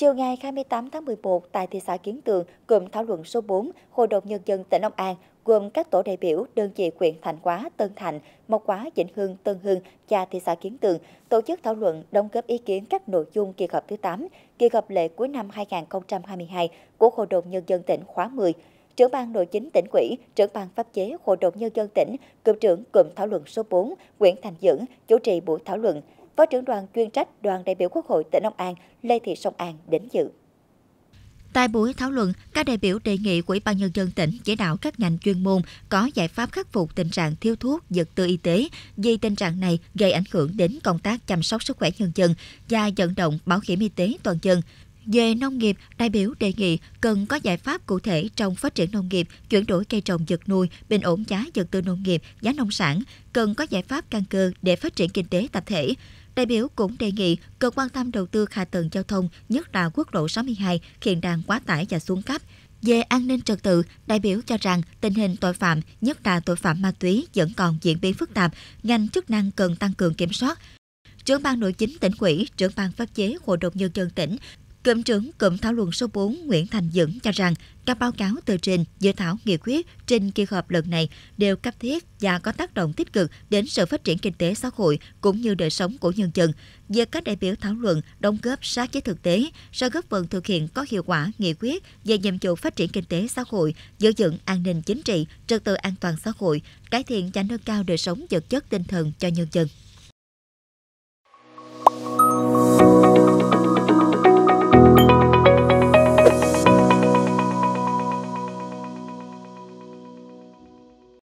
Chiều ngày 28 tháng 11 tại thị xã Kiến Tường, cụm thảo luận số 4, Hội đồng Nhân dân tỉnh Long An gồm các tổ đại biểu đơn vị huyện Thành Quá, Tân Thành, Mộc Quá, Vĩnh Hưng, Tân Hưng và thị xã Kiến Tường tổ chức thảo luận đóng góp ý kiến các nội dung kỳ họp thứ 8, kỳ họp lệ cuối năm 2022 của Hội đồng Nhân dân tỉnh khóa 10. Trưởng ban nội chính tỉnh ủy, trưởng ban pháp chế Hội đồng Nhân dân tỉnh, cựu trưởng cụm thảo luận số 4, Nguyễn Thành Dưỡng chủ trì buổi thảo luận. Phó trưởng đoàn chuyên trách đoàn đại biểu Quốc hội tỉnh Long An Lê Thị Sông An đến dự. Tại buổi thảo luận, các đại biểu đề nghị Ủy ban Nhân dân tỉnh chỉ đạo các ngành chuyên môn có giải pháp khắc phục tình trạng thiếu thuốc, vật tư y tế vì tình trạng này gây ảnh hưởng đến công tác chăm sóc sức khỏe nhân dân và vận động bảo hiểm y tế toàn dân. Về nông nghiệp, đại biểu đề nghị cần có giải pháp cụ thể trong phát triển nông nghiệp, chuyển đổi cây trồng vật nuôi, bình ổn giá vật tư nông nghiệp, giá nông sản, cần có giải pháp căn cơ để phát triển kinh tế tập thể, Đại biểu cũng đề nghị cần quan tâm đầu tư hạ tầng giao thông, nhất là quốc lộ 62 hiện đang quá tải và xuống cấp. Về an ninh trật tự, đại biểu cho rằng tình hình tội phạm, nhất là tội phạm ma túy vẫn còn diễn biến phức tạp, ngành chức năng cần tăng cường kiểm soát. Trưởng ban nội chính tỉnh ủy, trưởng ban pháp chế Hội đồng nhân dân tỉnh Cụm trưởng Cụm thảo luận số 4 Nguyễn Thành Dũng cho rằng các báo cáo tờ trình, dự thảo nghị quyết trên kỳ họp lần này đều cấp thiết và có tác động tích cực đến sự phát triển kinh tế xã hội cũng như đời sống của nhân dân. Việc các đại biểu thảo luận đóng góp sát với thực tế sẽ góp phần thực hiện có hiệu quả nghị quyết về nhiệm vụ phát triển kinh tế xã hội, giữ vững an ninh chính trị, trật tự an toàn xã hội, cải thiện và nâng cao đời sống vật chất tinh thần cho nhân dân.